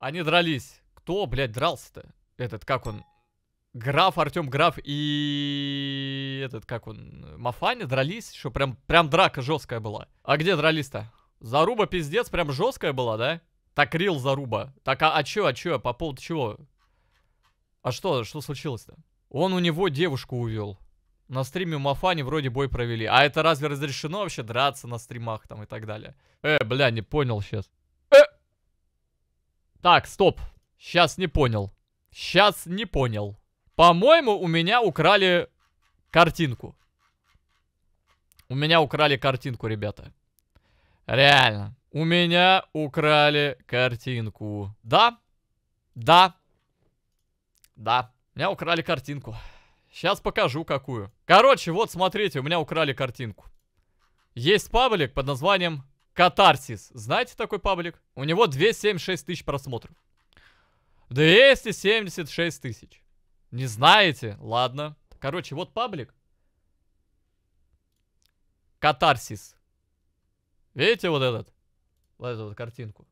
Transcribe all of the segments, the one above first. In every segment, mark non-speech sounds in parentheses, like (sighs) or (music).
Они дрались. Кто, блядь, дрался-то? Этот, как он? Граф, Артем Граф и этот, как он, Мафани дрались, что прям, прям драка жесткая была. А где дрались-то? Заруба пиздец прям жесткая была, да? Так рил Заруба. Так, а, а чё, а чё, по поводу чего? А что, что случилось-то? Он у него девушку увел. На стриме у Мафани вроде бой провели. А это разве разрешено вообще драться на стримах там и так далее? Э, бля, не понял сейчас. Так, стоп. Сейчас не понял. Сейчас не понял. По-моему, у меня украли картинку. У меня украли картинку, ребята. Реально. У меня украли картинку. Да? Да. Да. У меня украли картинку. Сейчас покажу, какую. Короче, вот смотрите, у меня украли картинку. Есть паблик под названием Катарсис. Знаете такой паблик? У него 276 тысяч просмотров. 276 тысяч. Не знаете? Ладно. Короче, вот паблик. Катарсис. Видите вот этот? Вот эту вот картинку.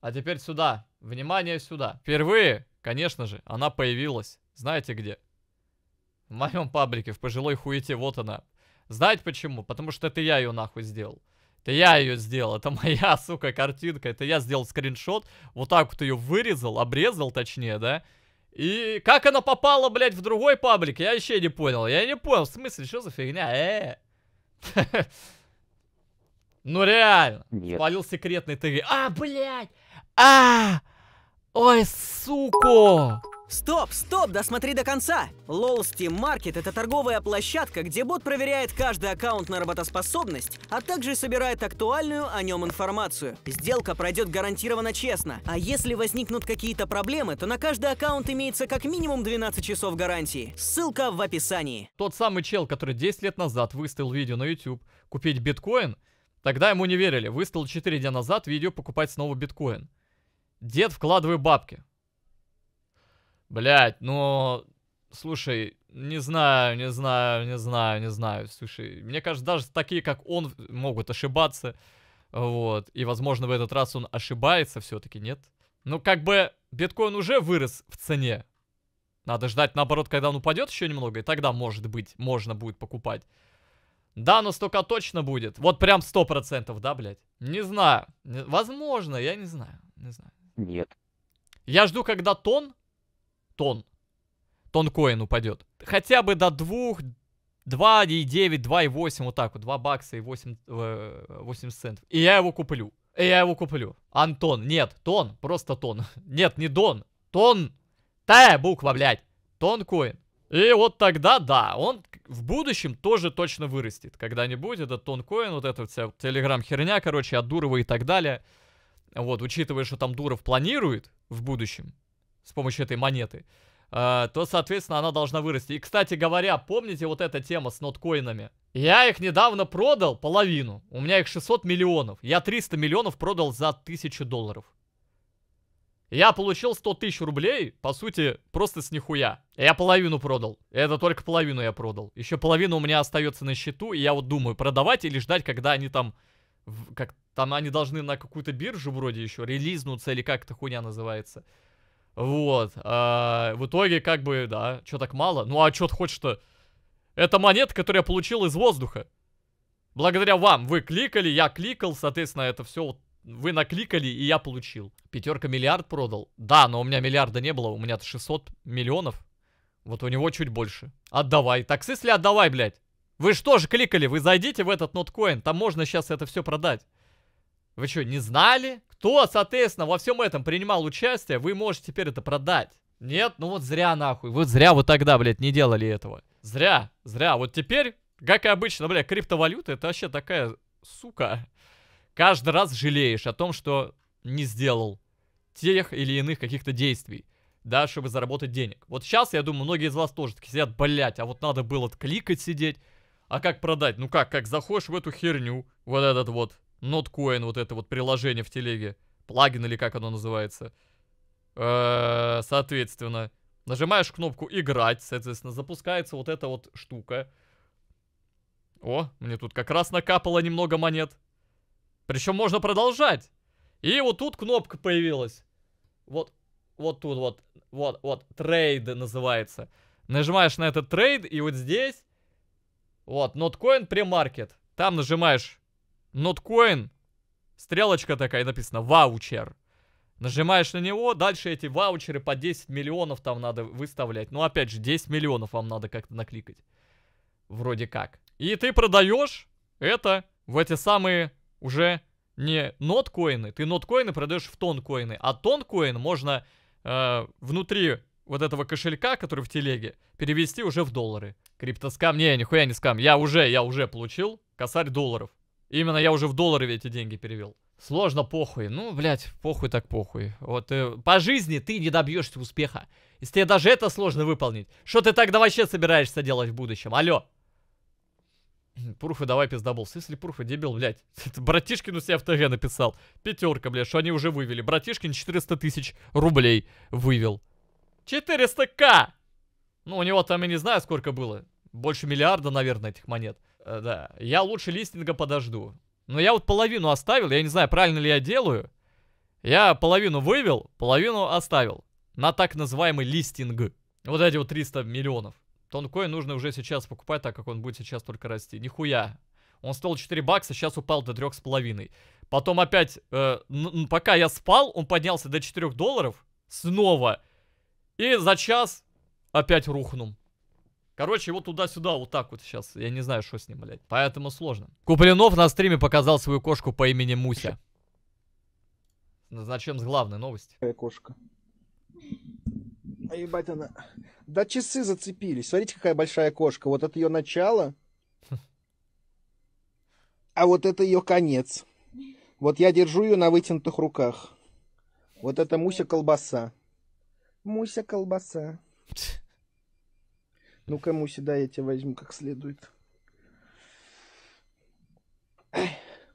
А теперь сюда. Внимание сюда. Впервые, конечно же, она появилась. Знаете где? В моем паблике, в пожилой хуете, вот она. Знаете почему? Потому что это я ее нахуй сделал. Это я ее сделал, это моя, (laughs) сука, картинка. Это я сделал скриншот, вот так вот ее вырезал, обрезал точнее, да? И как она попала, блядь, в другой паблик, я еще не понял. Я не понял, в смысле, что за фигня, э (laughs) Ну реально, спалил секретный ТГ. А, блядь! А! Ой, сука! Стоп, стоп, досмотри до конца! LOL Steam Market – это торговая площадка, где бот проверяет каждый аккаунт на работоспособность, а также собирает актуальную о нем информацию. Сделка пройдет гарантированно честно, а если возникнут какие-то проблемы, то на каждый аккаунт имеется как минимум 12 часов гарантии. Ссылка в описании. Тот самый чел, который 10 лет назад выставил видео на YouTube «Купить биткоин», тогда ему не верили, выставил 4 дня назад видео «Покупать снова биткоин». Дед, вкладывай бабки. Блять, ну... Слушай, не знаю, не знаю, не знаю, не знаю. Слушай, мне кажется, даже такие, как он, могут ошибаться. Вот. И, возможно, в этот раз он ошибается все-таки, нет? Ну, как бы, биткоин уже вырос в цене. Надо ждать, наоборот, когда он упадет еще немного, и тогда, может быть, можно будет покупать. Да, но столько точно будет. Вот прям сто процентов, да, блядь? Не знаю. Возможно, я не знаю. Не знаю. Нет. Я жду, когда тон тон, тон Тонкоин упадет. Хотя бы до 2, 2,9, 2,8, вот так вот, 2 бакса и 8, 8 э, центов. И я его куплю. И я его куплю. Антон, нет, тон, просто тон. (laughs) Нет, не дон, тон. Та буква, блядь. Тонкоин. И вот тогда, да, он в будущем тоже точно вырастет. Когда-нибудь этот тон тонкоин, вот эта вся телеграм-херня, короче, от Дурова и так далее. Вот, учитывая, что там Дуров планирует в будущем с помощью этой монеты, э, то, соответственно, она должна вырасти. И, кстати говоря, помните вот эта тема с ноткоинами? Я их недавно продал половину. У меня их 600 миллионов. Я 300 миллионов продал за 1000 долларов. Я получил 100 тысяч рублей, по сути, просто с нихуя. Я половину продал. Это только половину я продал. Еще половина у меня остается на счету, и я вот думаю, продавать или ждать, когда они там... Как, там они должны на какую-то биржу вроде еще релизнуться, или как эта хуйня называется. Вот. А, в итоге, как бы, да, что так мало? Ну а что ты хочешь-то? Это монета, которую я получил из воздуха. Благодаря вам. Вы кликали, я кликал, соответственно, это все вот вы накликали, и я получил. Пятерка миллиард продал. Да, но у меня миллиарда не было, у меня-то 600 миллионов. Вот у него чуть больше. Отдавай. Так если отдавай, блядь? Вы что же кликали? Вы зайдите в этот ноткоин, там можно сейчас это все продать. Вы что, не знали? кто, соответственно, во всем этом принимал участие, вы можете теперь это продать. Нет, ну вот зря нахуй, вот зря вот тогда, блядь, не делали этого. Зря, зря, вот теперь, как и обычно, блядь, криптовалюта, это вообще такая, сука, каждый раз жалеешь о том, что не сделал тех или иных каких-то действий, да, чтобы заработать денег. Вот сейчас, я думаю, многие из вас тоже такие сидят, блядь, а вот надо было кликать сидеть, а как продать? Ну как, как заходишь в эту херню, вот этот вот Notcoin, вот это вот приложение в телеге. Плагин или как оно называется. Э, соответственно, нажимаешь кнопку «Играть», соответственно, запускается вот эта вот штука. О, мне тут как раз накапало немного монет. Причем можно продолжать. И вот тут кнопка появилась. Вот, вот тут вот, вот, вот, трейд называется. Нажимаешь на этот трейд, и вот здесь, вот, Notcoin премаркет. Там нажимаешь Notcoin, стрелочка такая, написана ваучер. Нажимаешь на него, дальше эти ваучеры по 10 миллионов там надо выставлять. Ну, опять же, 10 миллионов вам надо как-то накликать. Вроде как. И ты продаешь это в эти самые уже не ноткоины. Ты ноткоины продаешь в тонкоины. А тонкоин можно э, внутри вот этого кошелька, который в телеге, перевести уже в доллары. Криптоскам, не, нихуя не скам. Я уже, я уже получил косарь долларов. Именно я уже в доллары эти деньги перевел. Сложно, похуй. Ну, блядь, похуй так похуй. Вот э, по жизни ты не добьешься успеха. Если тебе даже это сложно выполнить, что ты тогда вообще собираешься делать в будущем? Алло. (clears throat) Пурфы, давай пиздаболс. Если Пурфы дебил, блядь. (laughs) Это братишкину себе в ТГ написал. Пятерка, блядь, что они уже вывели. Братишкин 400 тысяч рублей вывел. 400к! Ну, у него там, я не знаю, сколько было. Больше миллиарда, наверное, этих монет. Э, да, я лучше листинга подожду. Но я вот половину оставил, я не знаю, правильно ли я делаю. Я половину вывел, половину оставил. На так называемый листинг. Вот эти вот 300 миллионов. Тонкоин нужно уже сейчас покупать, так как он будет сейчас только расти. Нихуя. Он стоил 4 бакса, сейчас упал до 3,5. Потом опять, э, пока я спал, он поднялся до 4 долларов. Снова. И за час опять рухнул. Короче, его туда-сюда вот так вот сейчас. Я не знаю, что с ним, блядь. Поэтому сложно. Куплинов на стриме показал свою кошку по имени Муся. Начнем с главной новости. Кошка. А ебать она. Да часы зацепились. Смотрите, какая большая кошка. Вот это ее начало. А вот это ее конец. Вот я держу ее на вытянутых руках. Вот это Муся колбаса. Муся колбаса ну кому сюда я тебя возьму как следует.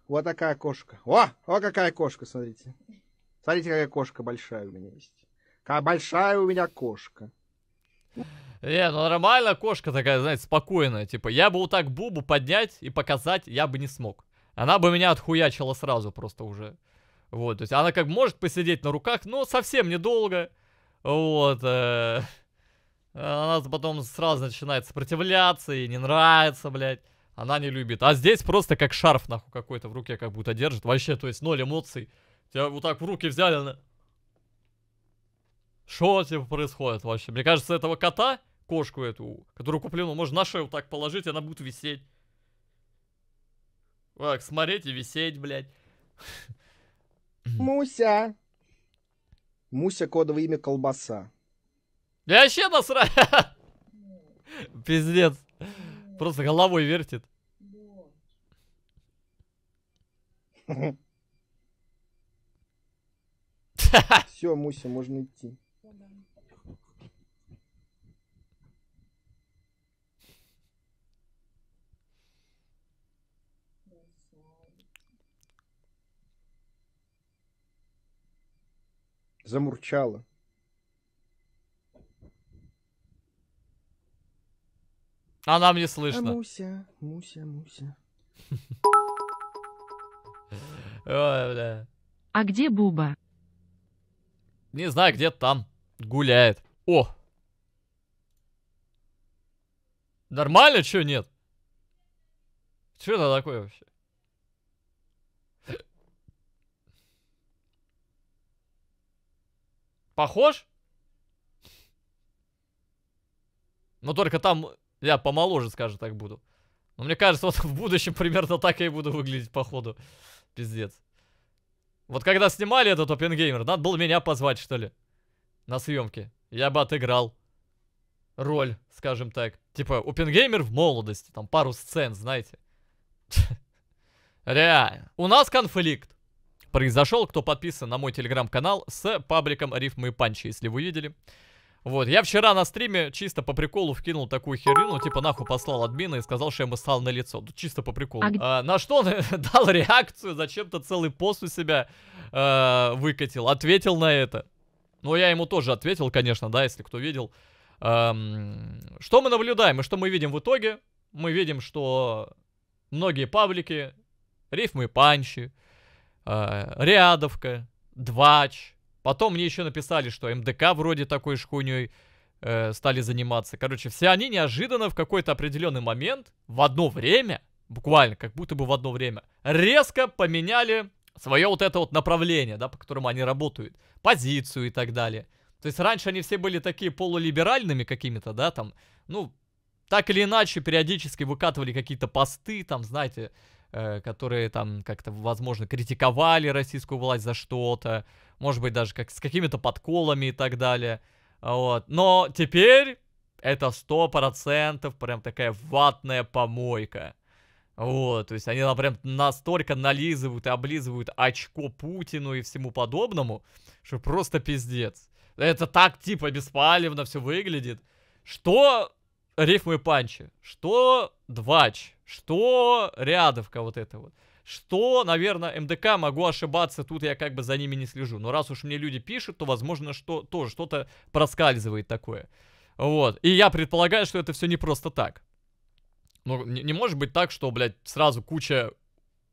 Вот такая кошка. О, о, какая кошка, смотрите. Смотрите, какая кошка большая у меня есть. Какая большая у меня кошка. Не, ну нормально кошка такая, знаете, спокойная. Типа, я бы вот так Бубу поднять и показать я бы не смог. Она бы меня отхуячила сразу просто уже. Вот, то есть она как может посидеть на руках, но совсем недолго. Вот, э -э она э, потом сразу начинает сопротивляться, и не нравится, блядь. Она не любит. А здесь просто как шарф, нахуй, какой-то в руке как будто держит. Вообще, то есть, ноль эмоций. Тебя вот так в руки взяли, она... Что, типа, происходит вообще? Мне кажется, этого кота, кошку эту, которую куплену, можно на шею вот так положить, и она будет висеть. Так, смотреть и висеть, блядь. Муся. Муся, кодовое имя колбаса. Я вообще насрать. (laughs) Пиздец. Просто головой вертит. Все, Муся, можно идти. Замурчала. Она мне слышно. А, муся, Муся, Муся. (laughs) Ой, бля. А где Буба? Не знаю, где-то там. Гуляет. О! Нормально, чё нет? Что это такое вообще? Похож? Но ну, только там я помоложе, скажем так, буду. Но мне кажется, вот (laughs) в будущем примерно так я и буду выглядеть, походу. Пиздец. Вот когда снимали этот опенгеймер, надо было меня позвать, что ли. На съемке. Я бы отыграл. Роль, скажем так. Типа, опенгеймер в молодости. Там пару сцен, знаете. (laughs) Реально. У нас конфликт. Произошел, кто подписан на мой телеграм-канал с пабликом Рифмы и Панчи, если вы видели. Вот, я вчера на стриме чисто по приколу вкинул такую херню, ну типа нахуй послал админа и сказал, что я ему стал на лицо. Ну, чисто по приколу. А, а, на что он (laughs) дал реакцию, зачем-то целый пост у себя а, выкатил, ответил на это. Ну, я ему тоже ответил, конечно, да, если кто видел. А, что мы наблюдаем и что мы видим в итоге? Мы видим, что многие паблики, рифмы панчи, а, рядовка, двач, Потом мне еще написали, что МДК вроде такой ж хуйней э, стали заниматься. Короче, все они неожиданно в какой-то определенный момент, в одно время, буквально, как будто бы в одно время, резко поменяли свое вот это вот направление, да, по которому они работают, позицию и так далее. То есть раньше они все были такие полулиберальными какими-то, да, там, ну, так или иначе периодически выкатывали какие-то посты, там, знаете, э, которые там как-то, возможно, критиковали российскую власть за что-то, может быть, даже как с какими-то подколами и так далее. Вот. Но теперь это сто процентов прям такая ватная помойка. Вот, то есть они там прям настолько нализывают и облизывают очко Путину и всему подобному, что просто пиздец. Это так типа беспалевно все выглядит. Что рифмы панчи, что двач, что рядовка вот это вот что, наверное, МДК, могу ошибаться, тут я как бы за ними не слежу. Но раз уж мне люди пишут, то, возможно, что тоже что-то проскальзывает такое. Вот. И я предполагаю, что это все не просто так. Ну, не, не может быть так, что, блядь, сразу куча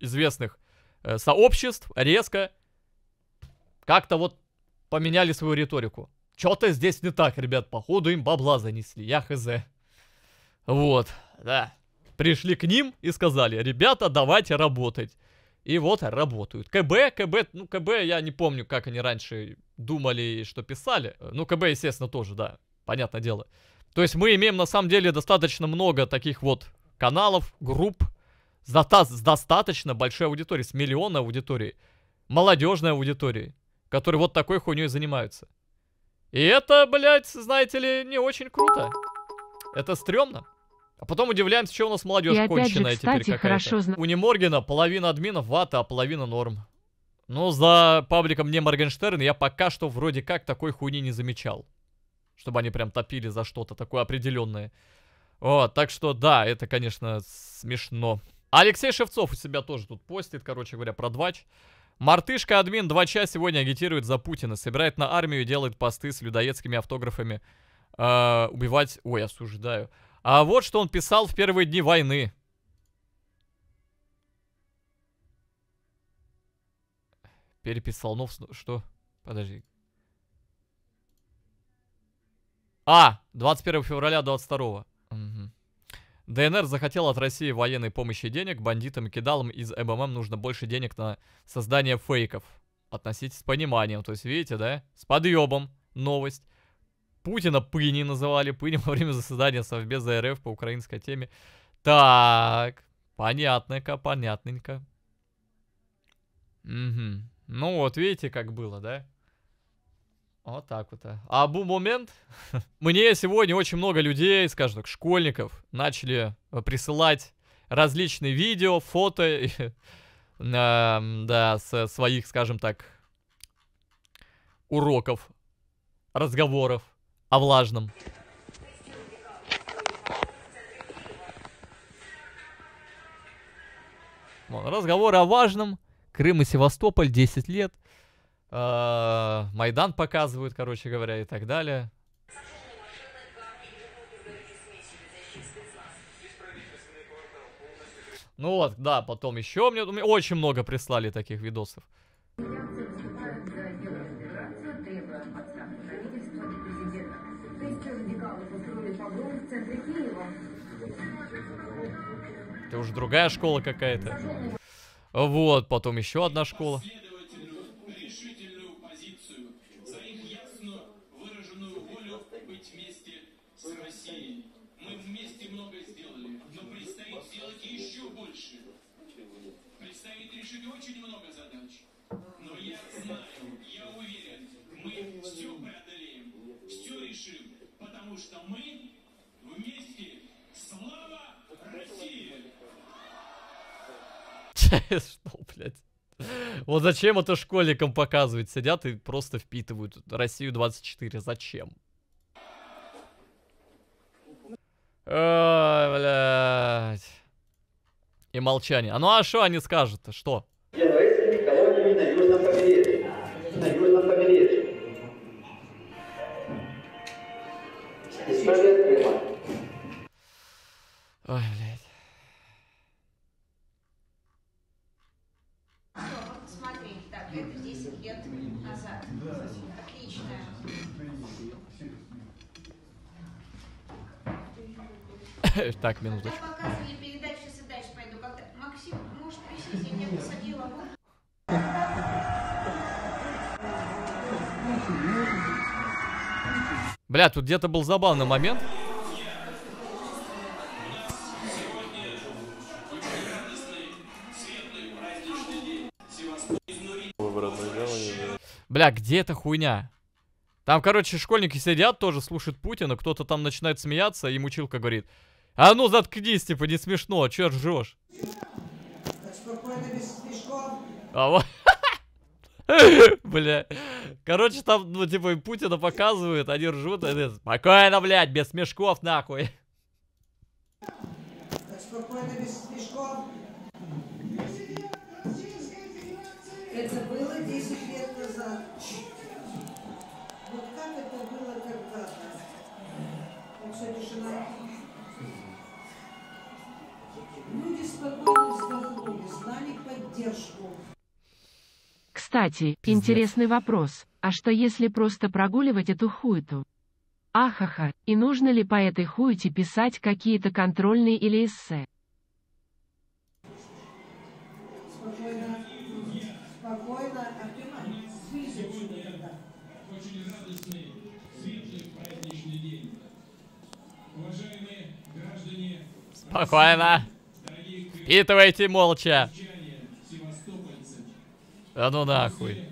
известных э, сообществ резко как-то вот поменяли свою риторику. Что-то здесь не так, ребят. Походу им бабла занесли. Я хз. Вот, да. Пришли к ним и сказали, ребята, давайте работать. И вот работают. КБ, КБ, ну КБ, я не помню, как они раньше думали и что писали. Ну КБ, естественно, тоже, да, понятное дело. То есть мы имеем на самом деле достаточно много таких вот каналов, групп с, до с достаточно большой аудиторией, с миллиона аудитории, молодежной аудитории, которые вот такой хуйней занимаются. И это, блядь, знаете ли, не очень круто. Это стрёмно. А потом удивляемся, что у нас молодежь и конченая же, кстати, теперь какая-то. Хорошо У Неморгина половина админов вата, а половина норм. Но ну, за пабликом не Моргенштерн я пока что вроде как такой хуйни не замечал. Чтобы они прям топили за что-то такое определенное. Вот, так что да, это, конечно, смешно. Алексей Шевцов у себя тоже тут постит, короче говоря, про двач. Мартышка админ 2 часа сегодня агитирует за Путина, собирает на армию и делает посты с людоедскими автографами. Э, убивать... Ой, осуждаю. А вот что он писал в первые дни войны. Переписал. Ну Что? Подожди. А! 21 февраля 22 угу. ДНР захотел от России военной помощи денег. Бандитам и кидалам из МММ нужно больше денег на создание фейков. Относитесь с пониманием. То есть, видите, да? С подъебом. Новость. Путина пыни называли, пыни во время заседания Совбеза РФ по украинской теме. Так, понятненько, понятненько. Угу. Ну вот, видите, как было, да? Вот так вот. А бум момент. (laughs) Мне сегодня очень много людей, скажем так, школьников, начали э, присылать различные видео, фото, (laughs) да, с своих, скажем так, уроков, разговоров о влажном. Разговоры о важном. Крым и Севастополь 10 лет. А, Майдан показывают, короче говоря, и так далее. Ну вот, да, потом еще мне очень много прислали таких видосов. Это уже другая школа какая-то. Вот, потом еще одна школа. означает, (laughs) что, блядь. Вот зачем это школьникам показывать? Сидят и просто впитывают Россию 24. Зачем? Ой, блядь. И молчание. А ну а что они скажут-то? Что? Ой, (laughs) Так, минуточку. Бля, тут где-то был забавный момент. Бля, где эта хуйня? Там, короче, школьники сидят тоже, слушают Путина, кто-то там начинает смеяться, и мучилка говорит, а ну заткнись, типа, не смешно, а чё ржешь? А вот... (laughs) Бля. Короче, там, ну, типа, Путина показывают, они ржут. И... Спокойно, блядь, без смешков, нахуй. Спокойно, без смешков. Это было Кстати, Пиздец. интересный вопрос. А что если просто прогуливать эту хуету? Ахаха, и нужно ли по этой хуете писать какие-то контрольные или эссе? Спокойно. Спокойно. Очень радостный, светлый праздничный день. Уважаемые граждане... Спокойно. Впитывайте молча. Да ну нахуй.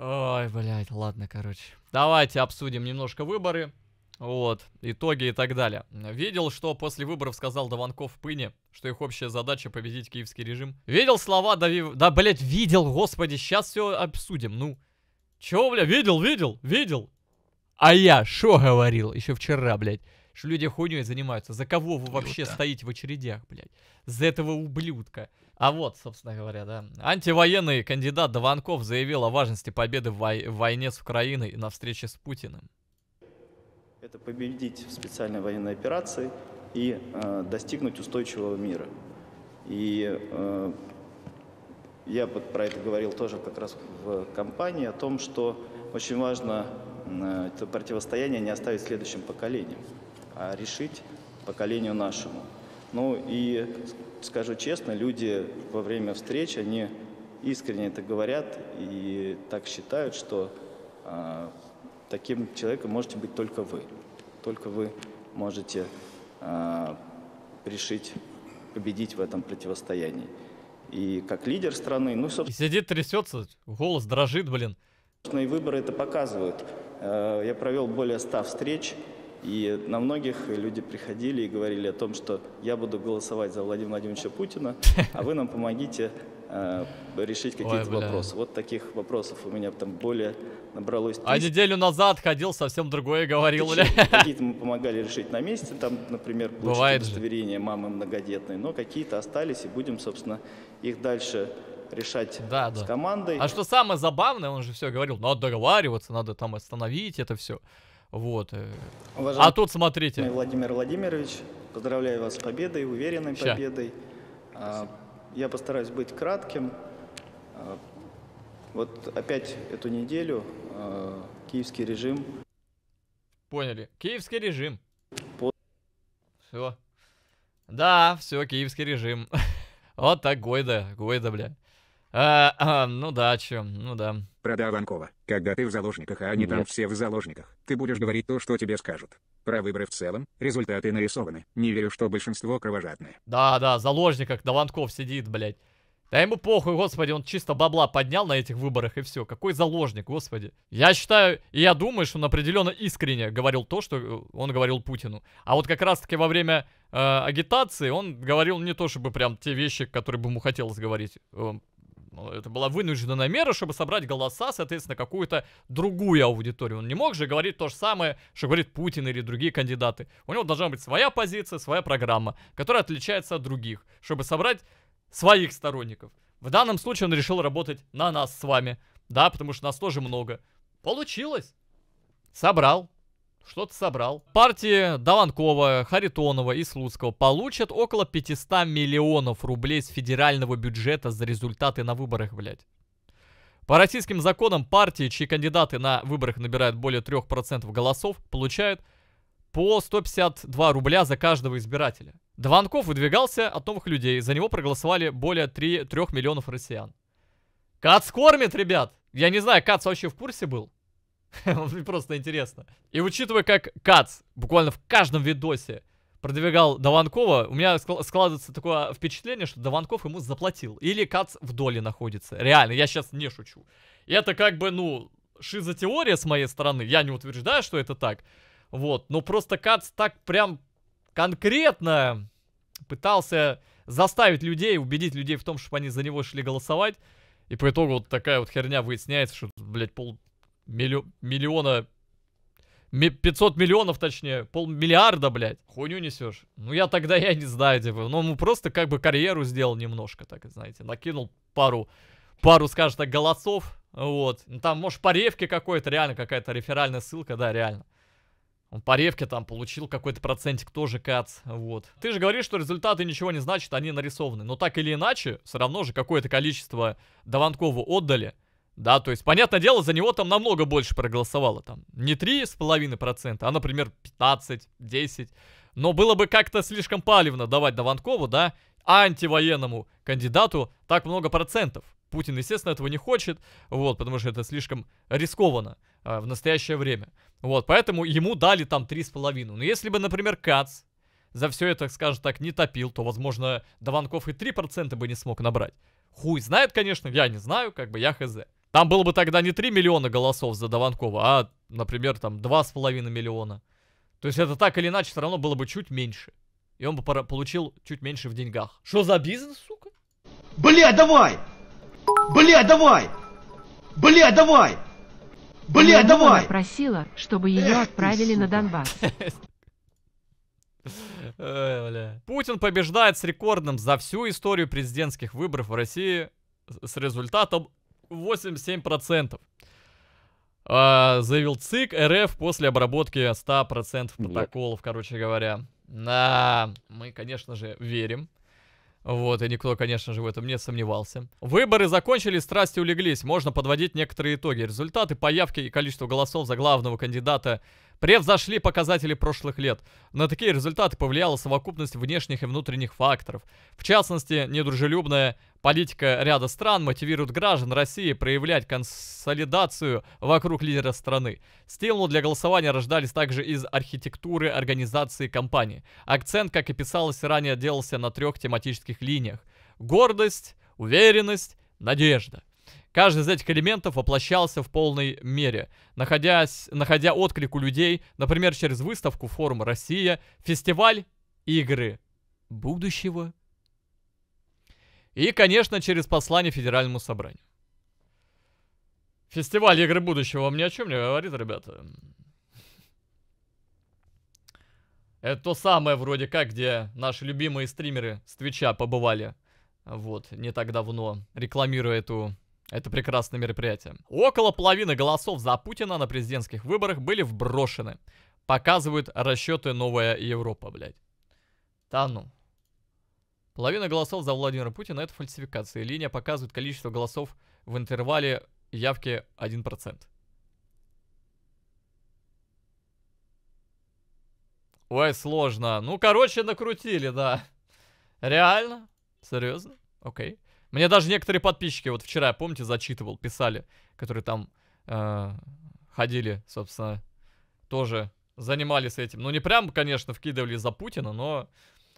Ой, блядь, ладно, короче. Давайте обсудим немножко выборы. Вот, итоги и так далее. Видел, что после выборов сказал Даванков Пыне, что их общая задача победить киевский режим. Видел слова Дави... Да, блядь, видел, господи, сейчас все обсудим, ну. чё, бля, видел, видел, видел. А я что говорил еще вчера, блядь? Что люди хуйней занимаются. За кого вы вообще Люта. стоите в очередях, блядь? За этого ублюдка. А вот, собственно говоря, да. Антивоенный кандидат Дованков заявил о важности победы в, вой войне с Украиной на встрече с Путиным. Это победить в специальной военной операции и э, достигнуть устойчивого мира. И э, я вот про это говорил тоже как раз в компании, о том, что очень важно Э, это противостояние не оставить следующим поколениям, а решить поколению нашему. Ну и скажу честно, люди во время встреч, они искренне это говорят и так считают, что э, таким человеком можете быть только вы. Только вы можете э, решить победить в этом противостоянии. И как лидер страны, ну, собственно... И сидит, трясется, голос дрожит, блин. Собственно, и выборы это показывают. Э, я провел более ста встреч, и на многих люди приходили и говорили о том, что я буду голосовать за Владимира Владимировича Путина, а вы нам помогите э, решить какие-то вопросы. Вот таких вопросов у меня там более набралось. А неделю назад ходил, совсем другое говорил. (laughs) Какие-то мы помогали решить на месте, там, например, получить удостоверение мамы многодетной, но какие-то остались, и будем, собственно, их дальше решать да, да. с командой. А что самое забавное, он же все говорил, надо договариваться, надо там остановить это все. Вот. Э. Уважаемый а тут смотрите. Владимир Владимирович, поздравляю вас с победой, уверенной Ща. победой. Спасибо. Я постараюсь быть кратким. А, вот опять эту неделю а, киевский режим. Поняли. Киевский режим. Под... Все. Да, все, киевский режим. (laughs) Вот так Гойда, Гойда, бля. А, а, ну да, чем, ну да. Правда Иванкова. Когда ты в заложниках, а они Нет. там все в заложниках, ты будешь говорить то, что тебе скажут. Про выборы в целом, результаты нарисованы. Не верю, что большинство кровожадное. Да, да, в заложниках Даванков сидит, блядь. Да ему похуй, господи, он чисто бабла поднял на этих выборах и все. Какой заложник, господи. Я считаю, и я думаю, что он определенно искренне говорил то, что э, он говорил Путину. А вот как раз-таки во время э, агитации он говорил не то, чтобы прям те вещи, которые бы ему хотелось говорить. Эм, ну, это была вынужденная мера, чтобы собрать голоса, соответственно, какую-то другую аудиторию. Он не мог же говорить то же самое, что говорит Путин или другие кандидаты. У него должна быть своя позиция, своя программа, которая отличается от других, чтобы собрать своих сторонников. В данном случае он решил работать на нас с вами, да, потому что нас тоже много. Получилось. Собрал что-то собрал. Партии Даванкова, Харитонова и Слуцкого получат около 500 миллионов рублей с федерального бюджета за результаты на выборах, блядь. По российским законам партии, чьи кандидаты на выборах набирают более 3% голосов, получают по 152 рубля за каждого избирателя. Дованков выдвигался от новых людей, за него проголосовали более 3, 3 миллионов россиян. Кац кормит, ребят! Я не знаю, Кац вообще в курсе был? (laughs) Мне просто интересно. И учитывая, как Кац буквально в каждом видосе продвигал Даванкова, у меня складывается такое а, впечатление, что Даванков ему заплатил. Или Кац в доле находится. Реально, я сейчас не шучу. И это как бы, ну, шизотеория с моей стороны. Я не утверждаю, что это так. Вот, но просто Кац так прям конкретно пытался заставить людей, убедить людей в том, чтобы они за него шли голосовать. И по итогу вот такая вот херня выясняется, что, блядь, пол, миллио миллиона... 500 миллионов, точнее, полмиллиарда, блядь. Хуйню несешь. Ну, я тогда, я не знаю, типа. Ну, просто как бы карьеру сделал немножко, так, знаете. Накинул пару, пару, скажем так, голосов. Вот. Ну, там, может, по ревке какой-то, реально какая-то реферальная ссылка, да, реально. Он по ревке там получил какой-то процентик тоже кац, вот. Ты же говоришь, что результаты ничего не значат, они нарисованы. Но так или иначе, все равно же какое-то количество Даванкову отдали. Да, то есть, понятное дело, за него там намного больше проголосовало. Там не 3,5%, а, например, 15, 10. Но было бы как-то слишком палевно давать Даванкову, да, антивоенному кандидату так много процентов. Путин, естественно, этого не хочет, вот, потому что это слишком рискованно э, в настоящее время. Вот, поэтому ему дали там 3,5. Но если бы, например, Кац за все это, скажем так, не топил, то, возможно, Даванков и 3% бы не смог набрать. Хуй знает, конечно, я не знаю, как бы я хз. Там было бы тогда не 3 миллиона голосов за Даванкова, а, например, там 2,5 миллиона. То есть это так или иначе все равно было бы чуть меньше. И он бы получил чуть меньше в деньгах. Что за бизнес, сука? Бля, давай! Бля, давай! Бля, давай! Бля, Людмила давай! просила, чтобы ее Эх, отправили на Донбасс. Путин побеждает с рекордным за всю историю президентских выборов в России с результатом 87%. Uh, а, заявил ЦИК РФ после обработки 100% протоколов, короче говоря. Да, мы, конечно же, верим. Вот, и никто, конечно же, в этом не сомневался. Выборы закончились, страсти улеглись. Можно подводить некоторые итоги. Результаты появки и количество голосов за главного кандидата Превзошли показатели прошлых лет. На такие результаты повлияла совокупность внешних и внутренних факторов. В частности, недружелюбная политика ряда стран мотивирует граждан России проявлять консолидацию вокруг лидера страны. Стимулы для голосования рождались также из архитектуры организации компании. Акцент, как и писалось ранее, делался на трех тематических линиях. Гордость, уверенность, надежда. Каждый из этих элементов воплощался в полной мере, находясь, находя отклик у людей, например, через выставку форум «Россия», фестиваль «Игры будущего» и, конечно, через послание Федеральному собранию. Фестиваль «Игры будущего» вам ни о чем не говорит, ребята. Это то самое вроде как, где наши любимые стримеры с Твича побывали. Вот, не так давно, рекламируя эту это прекрасное мероприятие. Около половины голосов за Путина на президентских выборах были вброшены. Показывают расчеты «Новая Европа», блядь. Да ну. Половина голосов за Владимира Путина – это фальсификация. Линия показывает количество голосов в интервале явки 1%. Ой, сложно. Ну, короче, накрутили, да. Реально? Серьезно? Окей. Okay. Мне даже некоторые подписчики, вот вчера, помните, зачитывал, писали, которые там э, ходили, собственно, тоже занимались этим. Ну, не прям, конечно, вкидывали за Путина, но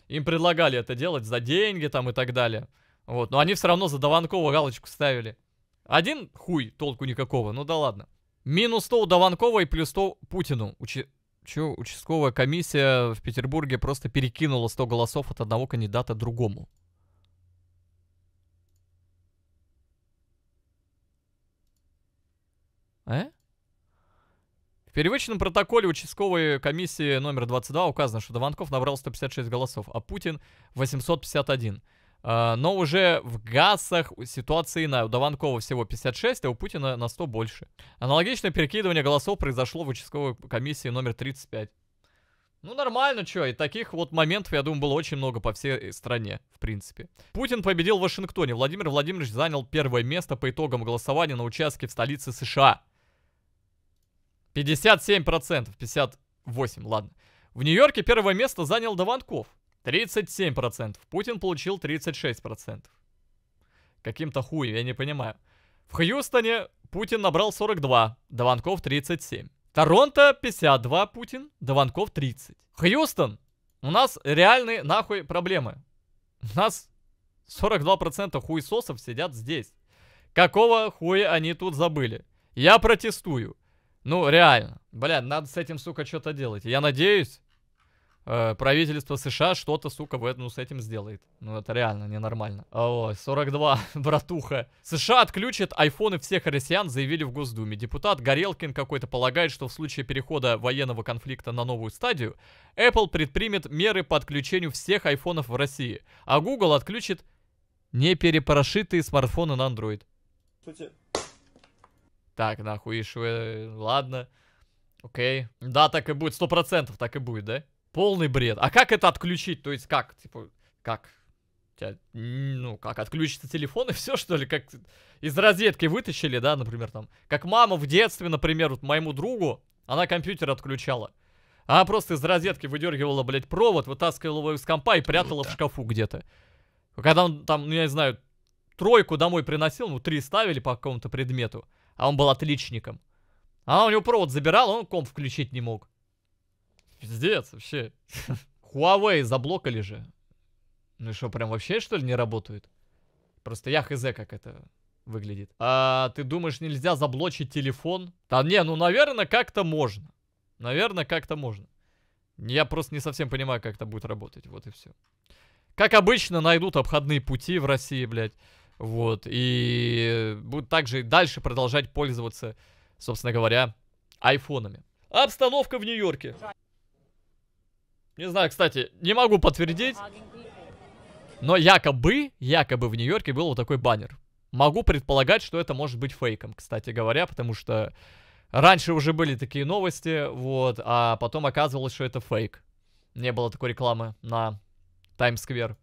им предлагали это делать за деньги там и так далее. Вот, но они все равно за Даванкова галочку ставили. Один хуй, толку никакого, ну да ладно. Минус 100 у Даванкова и плюс 100 Путину. Учи... Чё, участковая комиссия в Петербурге просто перекинула 100 голосов от одного кандидата другому. А? В перевычном протоколе участковой комиссии номер 22 указано, что Дованков набрал 156 голосов, а Путин 851. А, но уже в ГАСах ситуация иная. У Дованкова всего 56, а у Путина на 100 больше. Аналогичное перекидывание голосов произошло в участковой комиссии номер 35. Ну нормально, чё, и таких вот моментов, я думаю, было очень много по всей э, стране, в принципе. Путин победил в Вашингтоне. Владимир Владимирович занял первое место по итогам голосования на участке в столице США. 57%, процентов, 58, ладно. В Нью-Йорке первое место занял Даванков. 37%. процентов. Путин получил 36%. процентов. Каким-то хуем, я не понимаю. В Хьюстоне Путин набрал 42, Даванков 37. Торонто 52 Путин, Даванков 30. Хьюстон, у нас реальные нахуй проблемы. У нас 42% хуесосов сидят здесь. Какого хуя они тут забыли? Я протестую. Ну, реально. Блядь, надо с этим, сука, что-то делать. Я надеюсь, э, правительство США что-то, сука, в этом, ну, с этим сделает. Ну, это реально ненормально. А Ой, 42, (laughs) братуха. США отключат айфоны всех россиян, заявили в Госдуме. Депутат Горелкин какой-то полагает, что в случае перехода военного конфликта на новую стадию, Apple предпримет меры по отключению всех айфонов в России, а Google отключит неперепрошитые смартфоны на Android. Сути, так, нахуй, Ишуэ, ладно. Окей. Да, так и будет, сто процентов так и будет, да? Полный бред. А как это отключить? То есть как? Типа, как? ну, как, отключится телефон и (laughs) все, что ли, как из розетки вытащили, да, например, там. Как мама в детстве, например, вот моему другу, она компьютер отключала. А она просто из розетки выдергивала, блядь, провод, вытаскивала его из компа и прятала Круто. в шкафу где-то. Когда он там, ну, я не знаю, тройку домой приносил, ну, три ставили по какому-то предмету а он был отличником. А у него провод забирал, он комп включить не мог. Пиздец, вообще. Huawei заблокали же. Ну что, прям вообще, что ли, не работают? Просто я хз, как это выглядит. А ты думаешь, нельзя заблочить телефон? Да не, ну, наверное, как-то можно. Наверное, как-то можно. Я просто не совсем понимаю, как это будет работать. Вот и все. Как обычно, найдут обходные пути в России, блядь. Вот, и будут также дальше продолжать пользоваться, собственно говоря, айфонами. Обстановка в Нью-Йорке. Не знаю, кстати, не могу подтвердить, но якобы, якобы в Нью-Йорке был вот такой баннер. Могу предполагать, что это может быть фейком, кстати говоря, потому что раньше уже были такие новости, вот, а потом оказывалось, что это фейк. Не было такой рекламы на Таймс-сквер.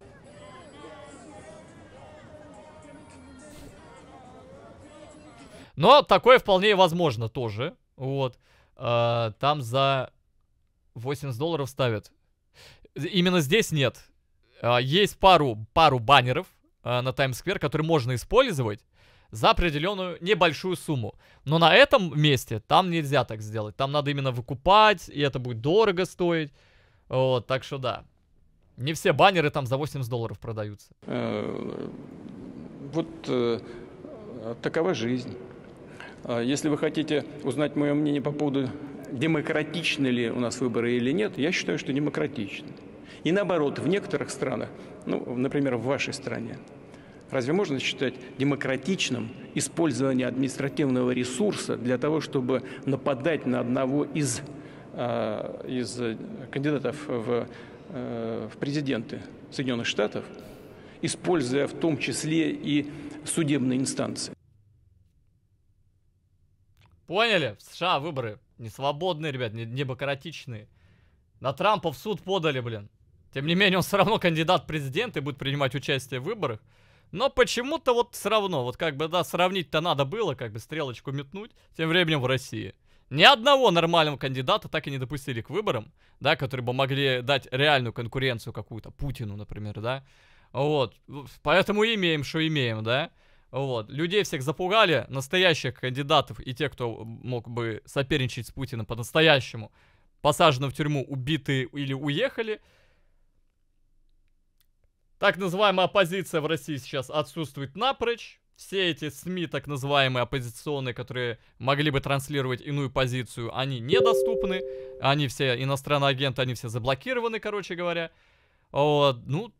Но такое вполне возможно тоже. Вот. А, там за 80 долларов ставят. Именно здесь нет. А, есть пару, пару баннеров а, на Times Square, которые можно использовать за определенную небольшую сумму. Но на этом месте там нельзя так сделать. Там надо именно выкупать, и это будет дорого стоить. Вот, так что да. Не все баннеры там за 80 долларов продаются. Э, вот э, такова жизнь. А, если вы хотите узнать мое мнение по поводу, демократичны ли у нас выборы или нет, я считаю, что демократичны. И наоборот, в некоторых странах, ну, например, в вашей стране, разве можно считать демократичным использование административного ресурса для того, чтобы нападать на одного из, а, из кандидатов в, э, в президенты Соединенных Штатов, используя в том числе и судебные инстанции? Поняли? В США выборы не свободные, ребят, не демократичные. На Трампа в суд подали, блин. Тем не менее, он все равно кандидат в президент и будет принимать участие в выборах. Но почему-то вот все равно, вот как бы, да, сравнить-то надо было, как бы стрелочку метнуть, тем временем в России. Ни одного нормального кандидата так и не допустили к выборам, да, которые бы могли дать реальную конкуренцию какую-то Путину, например, да. Вот, поэтому имеем, что имеем, да. Вот. Людей всех запугали, настоящих кандидатов и те, кто мог бы соперничать с Путиным по-настоящему, посажены в тюрьму, убиты или уехали. Так называемая оппозиция в России сейчас отсутствует напрочь. Все эти СМИ, так называемые оппозиционные, которые могли бы транслировать иную позицию, они недоступны. Они все иностранные агенты, они все заблокированы, короче говоря. Вот, ну...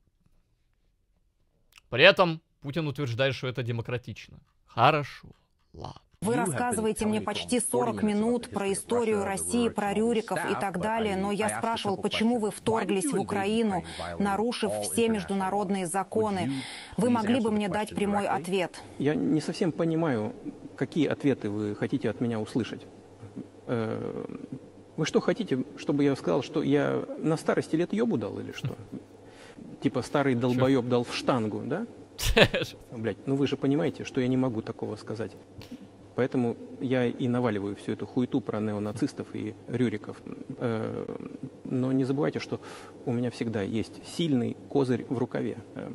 При этом Путин утверждает, что это демократично. Хорошо, ладно. Вы рассказываете мне почти 40 минут про историю России, про Рюриков и так далее, но я спрашивал, почему вы вторглись в Украину, нарушив все международные законы. Вы могли бы мне дать прямой ответ? Я не совсем понимаю, какие ответы вы хотите от меня услышать. Э, вы что хотите, чтобы я сказал, что я на старости лет ёбу дал или что? (laughs) Типа старый долбоеб дал в штангу, да? (laughs) Блять, ну вы же понимаете, что я не могу такого сказать. Поэтому я и наваливаю всю эту хуету про неонацистов и рюриков. Э, но не забывайте, что у меня всегда есть сильный козырь в рукаве. Э,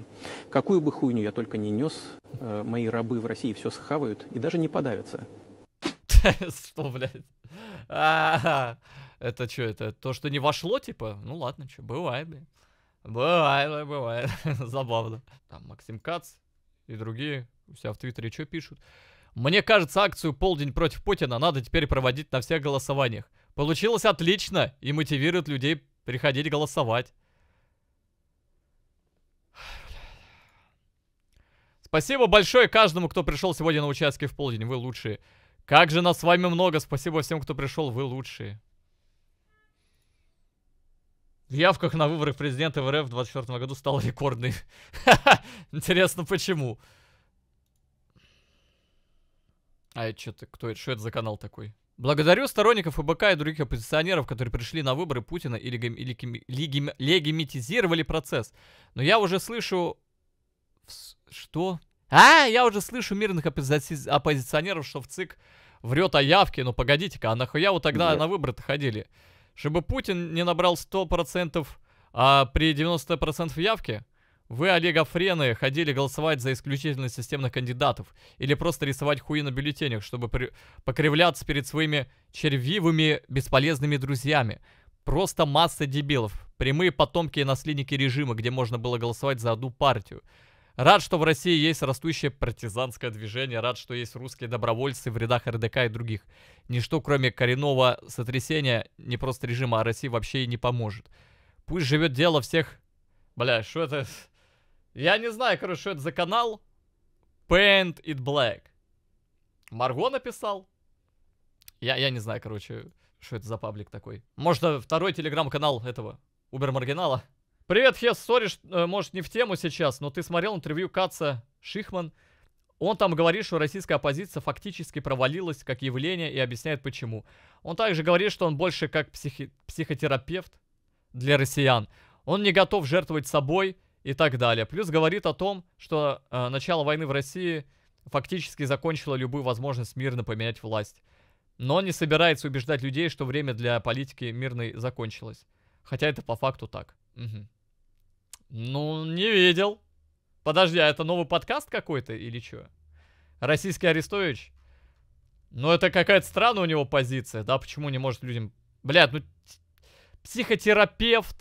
какую бы хуйню я только не нес, э, мои рабы в России все схавают и даже не подавятся. (laughs) Что, блядь? А, это что, это то, что не вошло, типа? Ну ладно, что, бывает, блядь. Бывает, бывает. (laughs) Забавно. Там Максим Кац и другие у себя в Твиттере что пишут? Мне кажется, акцию «Полдень против Путина» надо теперь проводить на всех голосованиях. Получилось отлично и мотивирует людей приходить голосовать. (sighs) Спасибо большое каждому, кто пришел сегодня на участке в полдень. Вы лучшие. Как же нас с вами много. Спасибо всем, кто пришел. Вы лучшие в явках на выборах президента в РФ в 24 году стал рекордный. (laughs) Интересно, почему? А это что-то, кто это, что это за канал такой? Благодарю сторонников ФБК и других оппозиционеров, которые пришли на выборы Путина и легим, легим, легим, легимитизировали процесс. Но я уже слышу... Что? А, я уже слышу мирных оппози... оппозиционеров, что в ЦИК врет о явке. Но погодите-ка, а нахуя вы тогда Нет. на выборы-то ходили? чтобы Путин не набрал 100%, а при 90% явки вы, олигофрены, ходили голосовать за исключительно системных кандидатов или просто рисовать хуи на бюллетенях, чтобы при... покривляться перед своими червивыми бесполезными друзьями. Просто масса дебилов, прямые потомки и наследники режима, где можно было голосовать за одну партию. Рад, что в России есть растущее партизанское движение, рад, что есть русские добровольцы в рядах РДК и других. Ничто, кроме коренного сотрясения, не просто режима, а России вообще и не поможет. Пусть живет дело всех... Бля, что это... Я не знаю, короче, что это за канал. Paint it Black. Марго написал. Я, я не знаю, короче, что это за паблик такой. Может, второй телеграм-канал этого Убер Маргинала? Привет, Хес, сори, э, может не в тему сейчас, но ты смотрел интервью Каца Шихман. Он там говорит, что российская оппозиция фактически провалилась как явление и объясняет почему. Он также говорит, что он больше как психи психотерапевт для россиян. Он не готов жертвовать собой и так далее. Плюс говорит о том, что э, начало войны в России фактически закончило любую возможность мирно поменять власть. Но он не собирается убеждать людей, что время для политики мирной закончилось. Хотя это по факту так. Угу. Ну, не видел. Подожди, а это новый подкаст какой-то или что? Российский Арестович? Ну, это какая-то странная у него позиция, да? Почему не может людям... Блядь, ну, психотерапевт,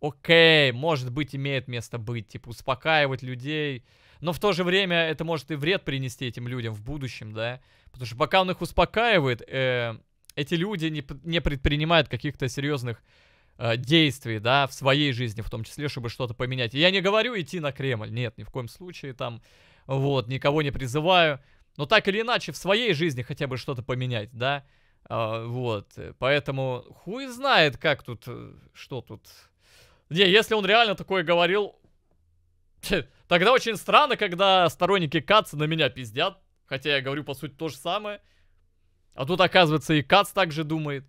окей, может быть, имеет место быть, типа, успокаивать людей. Но в то же время это может и вред принести этим людям в будущем, да? Потому что пока он их успокаивает, э, эти люди не, не предпринимают каких-то серьезных Э, действий, да, в своей жизни в том числе, чтобы что-то поменять. И я не говорю идти на Кремль, нет, ни в коем случае там, вот, никого не призываю, но так или иначе в своей жизни хотя бы что-то поменять, да, э, вот, поэтому хуй знает, как тут, э, что тут. Не, если он реально такое говорил, тогда очень странно, когда сторонники Каца на меня пиздят, хотя я говорю по сути то же самое, а тут оказывается и Кац также думает.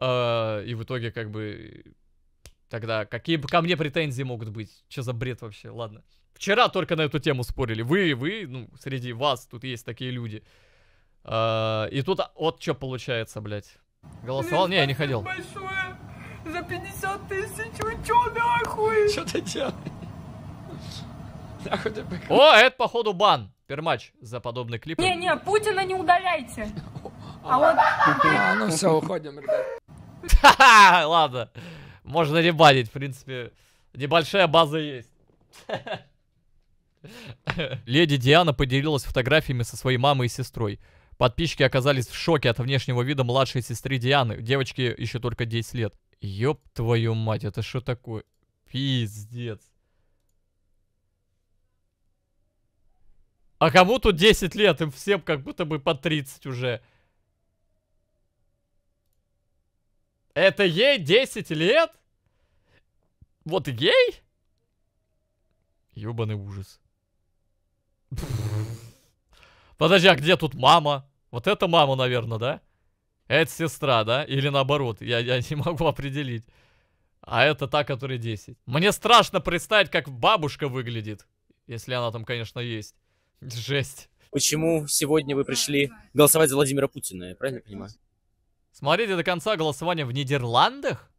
Э, и в итоге, как бы, тогда какие ко мне претензии могут быть? Че за бред вообще? Ладно. Вчера только на эту тему спорили. Вы, вы, ну, среди вас тут есть такие люди. Э, и тут вот что получается, блядь. Голосовал? Не, я не ходил. Большое. За 50 тысяч, вы чё нахуй? Чё ты делаешь? О, это походу бан. Пермач за подобный клип. Не-не, Путина не удаляйте. (laughs) А вот... А, ну все, уходим, ребят. Ха-ха, (laughs) ладно. Можно ребанить, в принципе. Небольшая база есть. (laughs) Леди Диана поделилась фотографиями со своей мамой и сестрой. Подписчики оказались в шоке от внешнего вида младшей сестры Дианы. Девочке еще только 10 лет. Ёб твою мать, это что такое? Пиздец. А кому тут 10 лет? Им всем как будто бы по 30 уже. Это ей 10 лет? Вот ей? Ёбаный ужас. Подожди, а где тут мама? Вот это мама, наверное, да? Это сестра, да? Или наоборот, я, я не могу определить. А это та, которая 10. Мне страшно представить, как бабушка выглядит. Если она там, конечно, есть. Жесть. Почему сегодня вы пришли голосовать за Владимира Путина, я правильно понимаю? Смотрите до конца голосование в Нидерландах?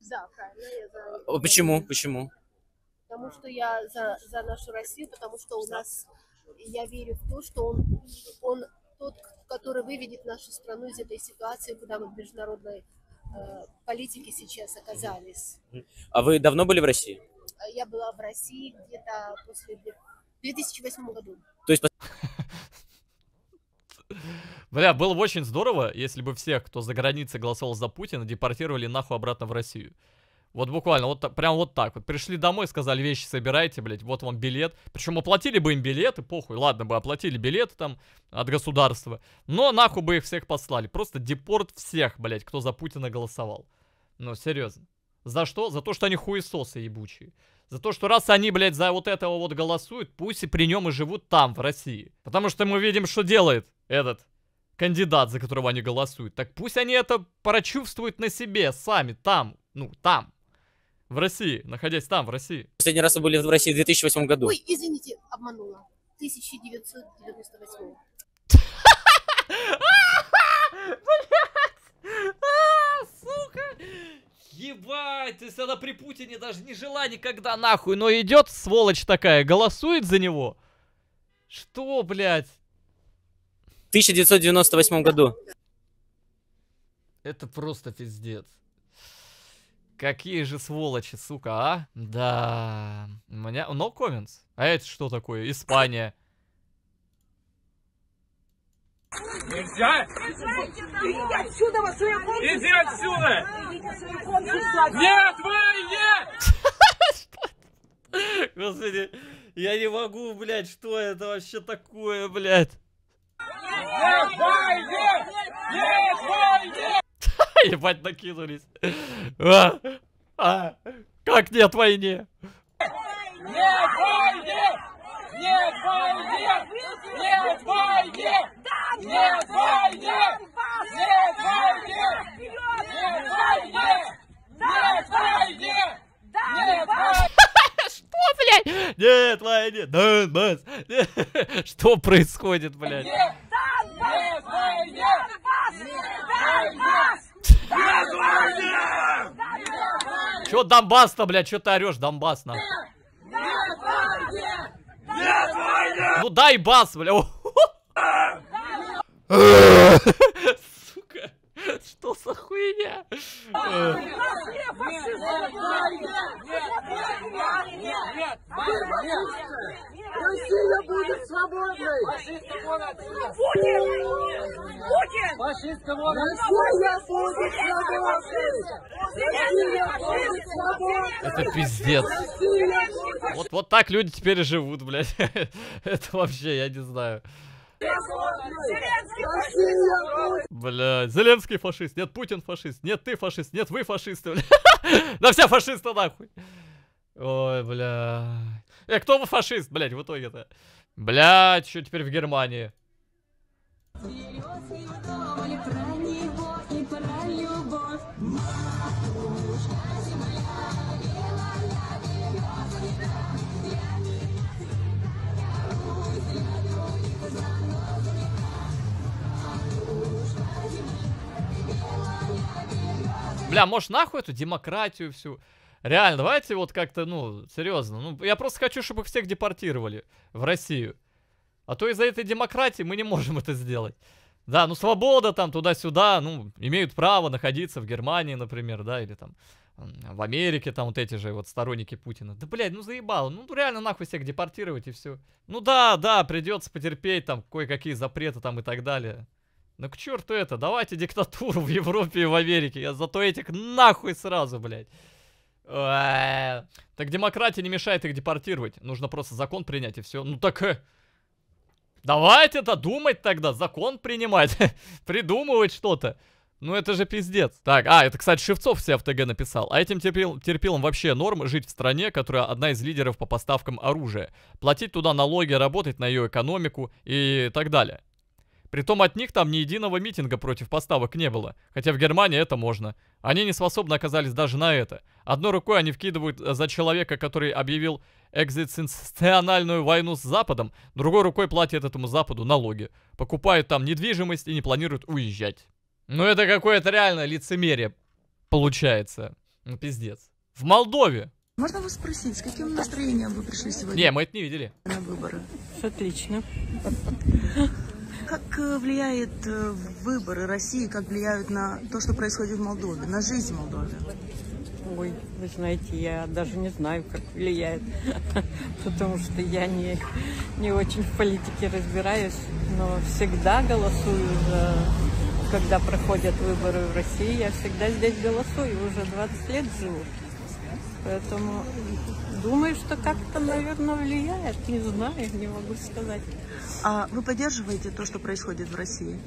Да, правильно. Я за... А, почему? Почему? Потому что я за, за нашу Россию, потому что у нас... Я верю в то, что он, он тот, который выведет нашу страну из этой ситуации, куда мы в международной э, политике сейчас оказались. А вы давно были в России? Я была в России где-то после 2008 года. То есть (laughs) (laughs) Бля, было бы очень здорово, если бы всех, кто за границей голосовал за Путина, депортировали нахуй обратно в Россию. Вот буквально, вот прям вот так вот. Пришли домой, сказали, вещи собирайте, блядь, вот вам билет. Причем оплатили бы им билеты, похуй, ладно бы, оплатили билеты там от государства. Но нахуй бы их всех послали. Просто депорт всех, блядь, кто за Путина голосовал. Ну, серьезно. За что? За то, что они хуесосы ебучие. За то, что раз они, блядь, за вот этого вот голосуют, пусть и при нем и живут там, в России. Потому что мы видим, что делает этот кандидат, за которого они голосуют. Так пусть они это прочувствуют на себе сами, там, ну, там. В России, находясь там, в России. Последний раз вы были в России в 2008 году. Ой, извините, обманула. 1998. Ебать, то есть она при Путине даже не жила никогда нахуй, но идет сволочь такая, голосует за него. Что, блядь? 1998 году. Это просто пиздец. Какие же сволочи, сука, а? Да. У меня... No comments. А это что такое? Испания. Нельзя! Иди отсюда, во свое консульство! Иди отсюда! Нет, вы нет! Господи, я не могу, блядь, что это вообще такое, блядь? Ебать, накинулись. А, а, как нет войне? Нет войне! Нет войне! Нет войне! Нет войне! Нет войне! Нет войне! Нет войне! Нет войне! Что, блядь? Нет, Ваня, нет. Донбасс. Нет. (laughs) Что происходит, блядь? Нет, Донбасс! Нет, Донбасс! Донбасс! Донбасс! Чё Донбасс-то, блядь? Чё ты орёшь, Донбасс, нахуй? Ну дай бас, бля. (laughs) (laughs) Что за хуйня? Россия будет свободной! Фашисты вон отсюда! Путин! Путин! Россия будет свободной! Это пиздец! Вот, вот так люди теперь живут, блядь. (laughs) Это вообще, я не знаю. Бля, Зеленский фашист, нет, Путин фашист, нет, ты фашист, нет, вы фашисты, бля. Да (laughs) все фашисты нахуй. Ой, бля. Э, кто вы фашист, блядь, в итоге-то? Блядь, что теперь в Германии? Серьезно? бля, может нахуй эту демократию всю? Реально, давайте вот как-то, ну, серьезно. Ну, я просто хочу, чтобы их всех депортировали в Россию. А то из-за этой демократии мы не можем это сделать. Да, ну свобода там туда-сюда, ну, имеют право находиться в Германии, например, да, или там в Америке там вот эти же вот сторонники Путина. Да, блядь, ну заебало. Ну, реально нахуй всех депортировать и все. Ну да, да, придется потерпеть там кое-какие запреты там и так далее. Ну к черту это, давайте диктатуру в Европе и в Америке. Я зато этих нахуй сразу, блядь. Э, так демократия не мешает их депортировать. Нужно просто закон принять и все. Ну так... Э, Давайте-то думать тогда, закон принимать, (laughs) придумывать что-то. Ну это же пиздец. Так, а, это, кстати, Шевцов себе в ТГ написал. А этим терпил, терпилам вообще норм жить в стране, которая одна из лидеров по поставкам оружия. Платить туда налоги, работать на ее экономику и так далее. Притом от них там ни единого митинга против поставок не было, хотя в Германии это можно. Они не способны оказались даже на это. Одной рукой они вкидывают э, за человека, который объявил экзистенциональную войну с Западом, другой рукой платят этому Западу налоги, покупают там недвижимость и не планируют уезжать. Ну это какое-то реально лицемерие получается. Ну пиздец. В Молдове можно вас спросить, с каким настроением вы пришли сегодня? Не, мы это не видели. На выборы. Отлично. Как э, влияет э, выборы России, как влияют на то, что происходит в Молдове, на жизнь в Молдове? Ой, вы знаете, я даже не знаю, как влияет, (laughs) потому что я не, не очень в политике разбираюсь, но всегда голосую за... Когда проходят выборы в России, я всегда здесь голосую, уже 20 лет живу. Поэтому Думаю, что как-то, наверное, влияет. Не знаю, не могу сказать. А вы поддерживаете то, что происходит в России?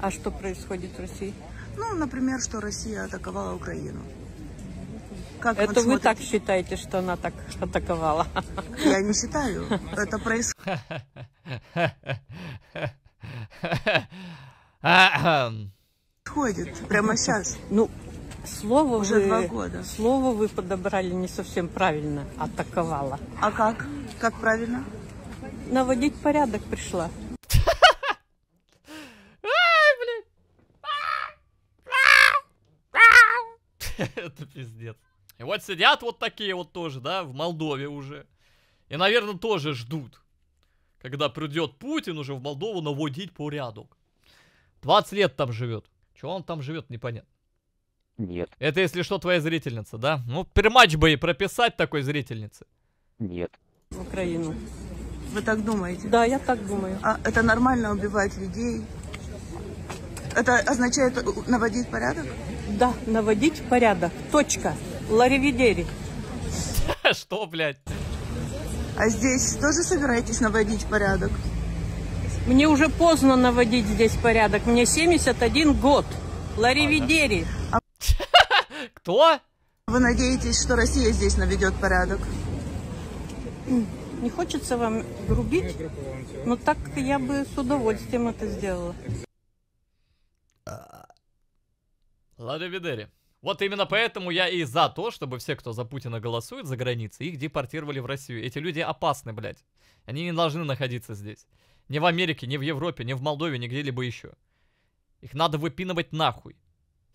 А что происходит в России? Ну, например, что Россия атаковала Украину. Как Это вы так считаете, что она так атаковала? Я не считаю. Это происходит. (laughs) Происходит прямо сейчас. Ну, Слово уже вы, два года. Слово вы подобрали не совсем правильно, атаковала. А как? Как правильно? Наводить порядок пришла. Это пиздец. И вот сидят вот такие вот тоже, да, в Молдове уже. И, наверное, тоже ждут, когда придет Путин уже в Молдову наводить порядок. 20 лет там живет. Чего он там живет, непонятно. Нет. Это, если что, твоя зрительница, да? Ну, приматч бы и прописать такой зрительнице. Нет. В Украину. Вы так думаете? Да, я так думаю. А это нормально убивать людей? Это означает наводить порядок? Да, наводить порядок. Точка. Ларивидери. (laughs) Что, блядь? А здесь тоже собираетесь наводить порядок? Мне уже поздно наводить здесь порядок. Мне 71 год. Ларивидери. Что? Вы надеетесь, что Россия здесь наведет порядок? Не хочется вам грубить, но так я бы с удовольствием это сделала. А, Лада Видери. Вот именно поэтому я и за то, чтобы все, кто за Путина голосует за границей, их депортировали в Россию. Эти люди опасны, блядь. Они не должны находиться здесь. Ни в Америке, ни в Европе, ни в Молдове, ни где-либо еще. Их надо выпинывать нахуй.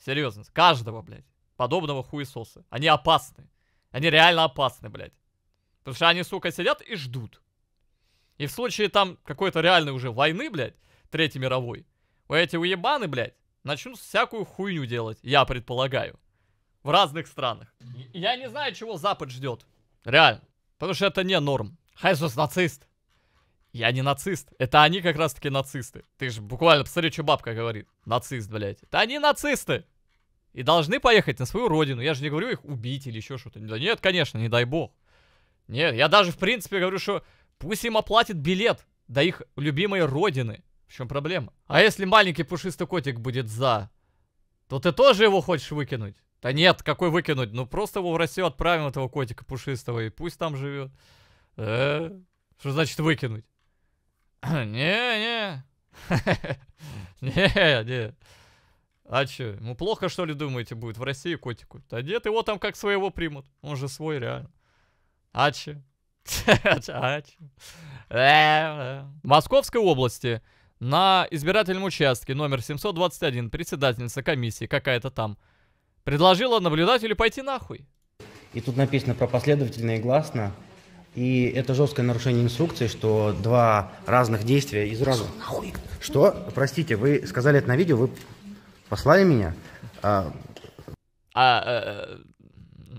Серьезно, каждого, блядь подобного хуесоса. Они опасны. Они реально опасны, блядь. Потому что они, сука, сидят и ждут. И в случае там какой-то реальной уже войны, блядь, Третьей мировой, у эти уебаны, блядь, начнут всякую хуйню делать, я предполагаю. В разных странах. Я не знаю, чего Запад ждет. Реально. Потому что это не норм. Хайсус нацист. Я не нацист. Это они как раз таки нацисты. Ты же буквально посмотри, что бабка говорит. Нацист, блядь. Это они нацисты. И должны поехать на свою родину. Я же не говорю их убить или еще что-то. Да нет, конечно, не дай бог. Нет, я даже в принципе говорю, что пусть им оплатит билет до их любимой родины. В чем проблема? А если маленький пушистый котик будет за, то ты тоже его хочешь выкинуть? Да нет, какой выкинуть? Ну просто его в Россию отправим, этого котика пушистого, и пусть там живет. Э, что значит выкинуть? Не-не. (clears throat) Не-не. (laughs) А чё, ему плохо, что ли, думаете, будет в России котику? Да нет, его там как своего примут. Он же свой, реально. А чё? (laughs) А чё? А э, э. Московской области на избирательном участке номер 721 председательница комиссии какая-то там предложила наблюдателю пойти нахуй. И тут написано про последовательно и гласно. И это жесткое нарушение инструкции, что два разных действия из разу. Что? Простите, вы сказали это на видео, вы Послали меня. А... а э,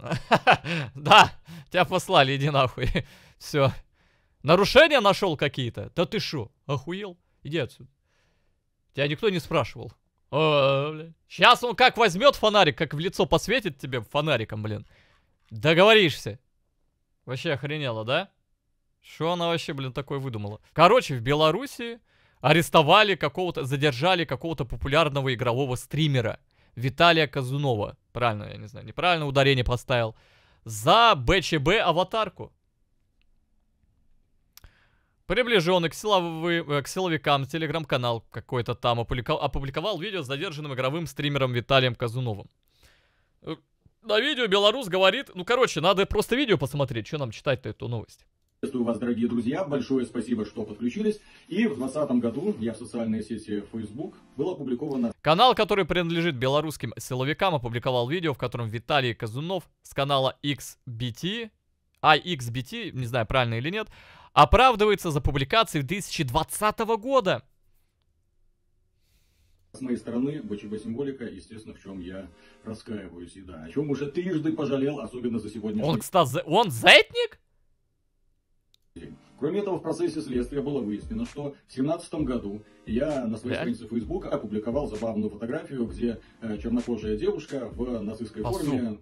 э, (laughs) да, тебя послали, иди нахуй. (laughs) Все. Нарушения нашел какие-то? Да ты шо, охуел? Иди отсюда. Тебя никто не спрашивал. Сейчас он как возьмет фонарик, как в лицо посветит тебе фонариком, блин. Договоришься. Вообще охренела, да? Что она вообще, блин, такое выдумала? Короче, в Белоруссии арестовали какого-то, задержали какого-то популярного игрового стримера Виталия Казунова. Правильно, я не знаю, неправильно ударение поставил. За БЧБ аватарку. Приближенный к, силовы, э, к силовикам телеграм-канал какой-то там опубликовал, опубликовал видео с задержанным игровым стримером Виталием Казуновым. Э, на видео белорус говорит, ну короче, надо просто видео посмотреть, что нам читать-то эту новость. Приветствую вас, дорогие друзья. Большое спасибо, что подключились. И в 2020 году я в социальной сети Facebook был опубликовано... Канал, который принадлежит белорусским силовикам, опубликовал видео, в котором Виталий Казунов с канала XBT, а XBT, не знаю, правильно или нет, оправдывается за публикации 2020 года. С моей стороны, БЧБ символика, естественно, в чем я раскаиваюсь. И да, о чем уже трижды пожалел, особенно за сегодняшний. Он, кстати, он зетник? Кроме этого, в процессе следствия было выяснено, что в 2017 году я на своей да? странице Facebook опубликовал забавную фотографию, где э, чернокожая девушка в нацистской Осу... форме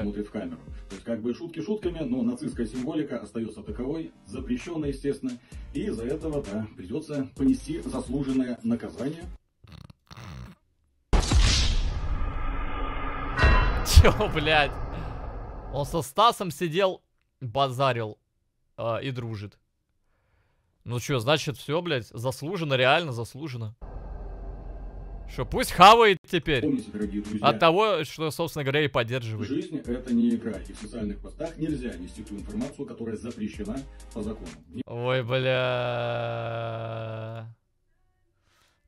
смотрит в камеру. То есть, как бы шутки шутками, но нацистская символика остается таковой, запрещенная, естественно. И из-за этого, да, придется понести заслуженное наказание. Чё, блядь? Он со Стасом сидел, базарил а, и дружит. Ну что, значит, все, блядь, заслуженно, реально заслуженно. Что, пусть хавает теперь. Помните, дорогие друзья, от того, что, собственно говоря, и поддерживает. Жизнь — это не игра, и в социальных постах нельзя нести ту информацию, которая запрещена по закону. Ой, бля...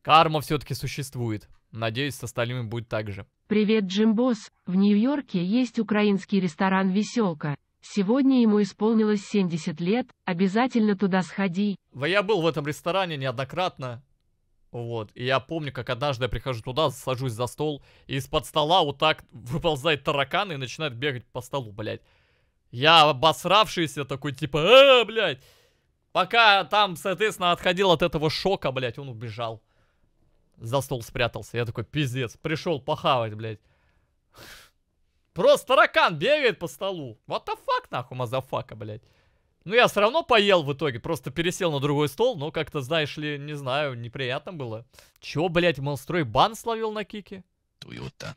Карма все-таки существует. Надеюсь, с остальными будет так же. Привет, Джимбос. В Нью-Йорке есть украинский ресторан «Веселка». Сегодня ему исполнилось 70 лет, обязательно туда сходи. Я был в этом ресторане неоднократно, вот, и я помню, как однажды я прихожу туда, сажусь за стол, и из-под стола вот так выползает таракан и начинает бегать по столу, блядь. Я обосравшийся такой, типа, э, блядь. Пока там, соответственно, отходил от этого шока, блядь, он убежал. За стол спрятался. Я такой, пиздец, пришел похавать, блядь. Просто таракан бегает по столу. What the fuck, нахуй, мазафака, блядь. Ну, я все равно поел в итоге, просто пересел на другой стол, но как-то, знаешь ли, не знаю, неприятно было. Чего, блядь, Монстрой бан словил на кике? Туюта.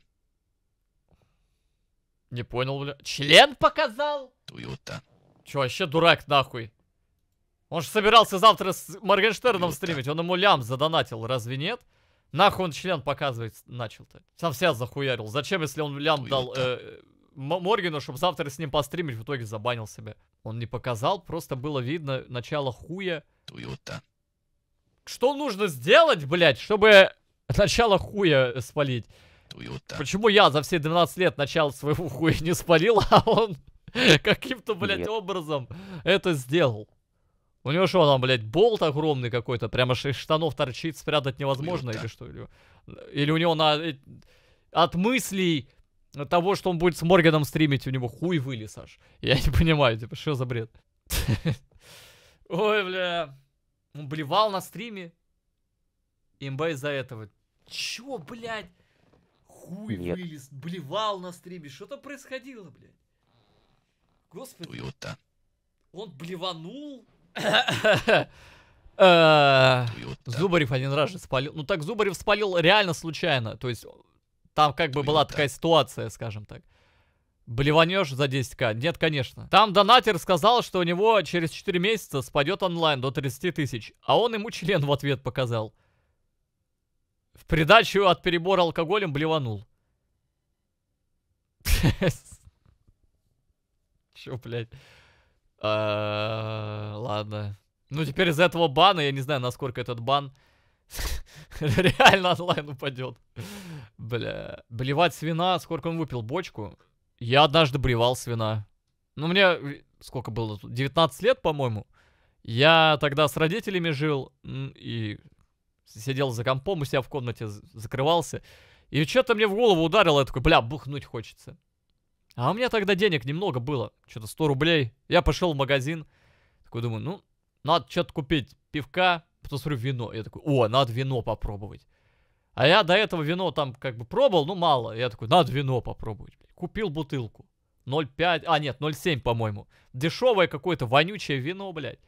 Не понял, блядь. Член показал? Туюта. Че, вообще дурак, нахуй. Он же собирался завтра с Моргенштерном Туюта. стримить, он ему лям задонатил, разве нет? Нахуй он член показывать начал-то. Сам себя захуярил. Зачем, если он Лям ну дал э, Моргину, чтобы завтра с ним постримить, в итоге забанил себя. Он не показал, просто было видно начало хуя. Ну Туюта. Что нужно сделать, блядь, чтобы начало хуя э, спалить? Ну Туюта. Почему я за все 12 лет начало своего хуя не спалил, (laughs) а он каким-то, блядь, Нет. образом это сделал? У него что там, блядь, болт огромный какой-то, прямо из штанов торчит, спрятать невозможно или что? Или, или у него на... Э, от мыслей того, что он будет с Морганом стримить, у него хуй вылез аж. Я не понимаю, типа, что за бред? (laughs) Ой, бля. Он блевал на стриме. Имба из-за этого. Чё, блядь? Хуй Нет. вылез, блевал на стриме. Что там происходило, блядь? Господи. Уютно. Он блеванул, Э, Зубарев один раз же спалил. Ну так Зубарев спалил реально случайно. То есть там как бы была такая ситуация, скажем так. Блеванешь за 10к? Нет, конечно. Там донатер сказал, что у него через 4 месяца спадет онлайн до 30 тысяч, а он ему член в ответ показал. В придачу от перебора алкоголем блеванул. (laughs) Чё, блядь? А, ладно. Ну, теперь из-за этого бана, я не знаю, насколько этот бан (laughs) реально онлайн упадет. Бля. Блевать свина, сколько он выпил бочку. Я однажды блевал свина. Ну, мне сколько было 19 лет, по-моему. Я тогда с родителями жил и сидел за компом у себя в комнате, закрывался. И что-то мне в голову ударило, я такой, бля, бухнуть хочется. А у меня тогда денег немного было, что-то 100 рублей. Я пошел в магазин, такой думаю, ну, надо что-то купить, пивка, потом смотрю вино. Я такой, о, надо вино попробовать. А я до этого вино там как бы пробовал, ну мало. Я такой, надо вино попробовать. Купил бутылку. 0,5, а нет, 0,7, по-моему. Дешевое какое-то вонючее вино, блядь.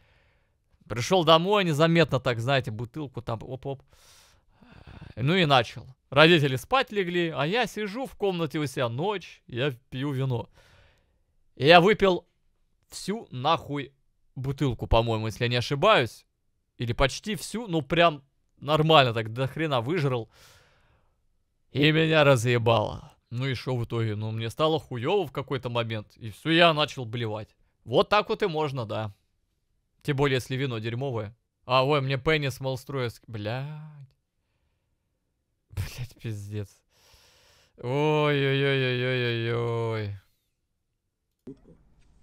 Пришел домой незаметно так, знаете, бутылку там, оп-оп. Ну и начал. Родители спать легли, а я сижу в комнате у себя ночь, я пью вино. И я выпил всю нахуй бутылку, по-моему, если я не ошибаюсь. Или почти всю, ну прям нормально так до хрена выжрал. И меня разъебало. Ну и что в итоге? Ну мне стало хуёво в какой-то момент. И все, я начал блевать. Вот так вот и можно, да. Тем более, если вино дерьмовое. А, ой, мне пенис Малстроевский. Блядь. (laughs) Блять, пиздец. Ой-ой-ой-ой-ой-ой.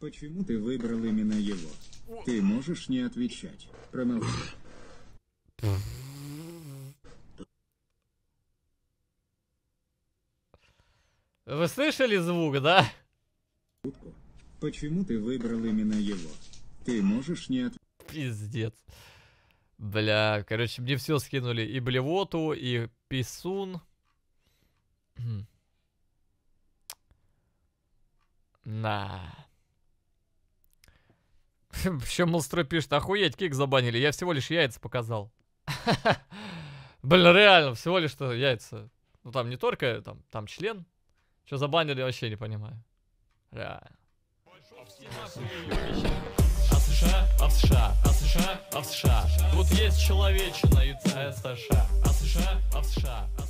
Почему ты выбрал именно его? Ты можешь не отвечать. Промолчи. Вы слышали звук, да? Почему ты выбрал именно его? Ты можешь не отвечать. Пиздец. Бля, короче, мне все скинули. И блевоту, и писун. На. Причем (laughs) Монстро пишет, охуеть, кик забанили. Я всего лишь яйца показал. (laughs) Бля, реально, всего лишь что яйца. Ну там не только, там, там член. Что забанили, вообще не понимаю. Реально. США, а в США, а США, а США. Тут есть человечина и а США, а США, а США, а США.